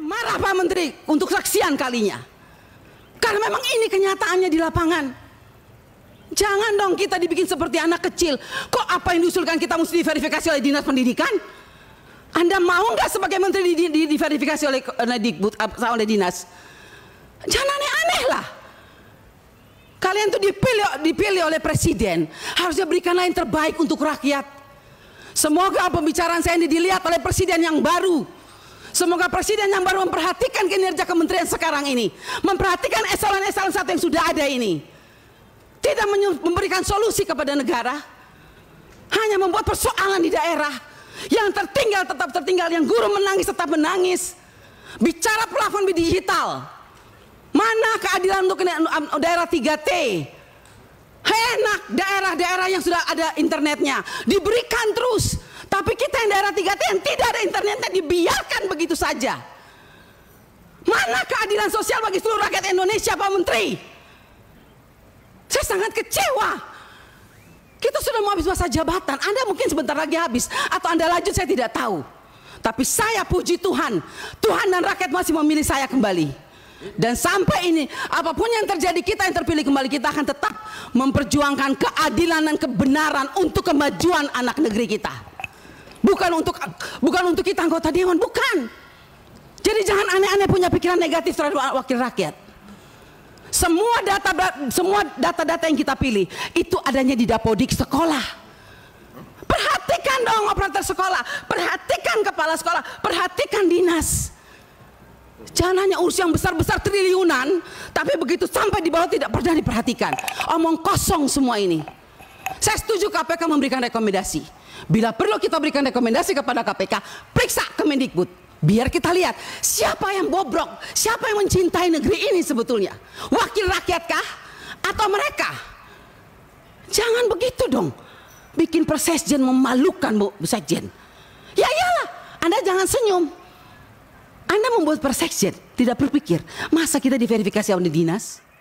Marah Pak Menteri untuk saksian kalinya. Karena memang ini kenyataannya di lapangan. Jangan dong kita dibikin seperti anak kecil. Kok apa yang diusulkan kita mesti diverifikasi oleh Dinas Pendidikan? Anda mau nggak sebagai menteri di, di, diverifikasi oleh oleh, Dikbud, oleh dinas? Jangan aneh-aneh lah. Kalian tuh dipilih dipilih oleh presiden, harusnya berikanlah yang terbaik untuk rakyat. Semoga pembicaraan saya ini dilihat oleh presiden yang baru. Semoga presiden yang baru memperhatikan kinerja kementerian sekarang ini, memperhatikan eselon-eselon satu yang sudah ada ini, tidak memberikan solusi kepada negara, hanya membuat persoalan di daerah yang tertinggal tetap tertinggal, yang guru menangis tetap menangis. Bicara plafon digital, mana keadilan untuk daerah 3T? Enak daerah-daerah yang sudah ada internetnya diberikan terus tapi kita yang daerah 3T yang tidak ada internetnya dibiarkan begitu saja. Mana keadilan sosial bagi seluruh rakyat Indonesia Pak Menteri? Saya sangat kecewa. Kita sudah mau habis masa jabatan, Anda mungkin sebentar lagi habis atau Anda lanjut saya tidak tahu. Tapi saya puji Tuhan, Tuhan dan rakyat masih memilih saya kembali. Dan sampai ini, apapun yang terjadi kita yang terpilih kembali, kita akan tetap memperjuangkan keadilan dan kebenaran untuk kemajuan anak negeri kita. Bukan untuk bukan untuk kita anggota dewan, bukan. Jadi jangan aneh-aneh punya pikiran negatif terhadap wakil rakyat. Semua data semua data-data yang kita pilih itu adanya di dapodik sekolah. Perhatikan dong operator sekolah, perhatikan kepala sekolah, perhatikan dinas. Jangan hanya urus yang besar-besar triliunan, tapi begitu sampai di bawah tidak pernah diperhatikan. Omong kosong semua ini. Saya setuju KPK memberikan rekomendasi. Bila perlu kita berikan rekomendasi kepada KPK, periksa Kemendikbud. Biar kita lihat siapa yang bobrok, siapa yang mencintai negeri ini sebetulnya. Wakil rakyatkah atau mereka? Jangan begitu dong. Bikin persesjen memalukan Bu Sekjen. Ya iyalah, Anda jangan senyum. Anda membuat persekjen, tidak berpikir. Masa kita diverifikasi oleh dinas?